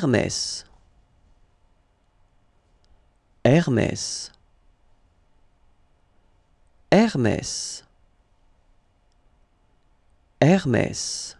Hermès Hermès Hermès Hermès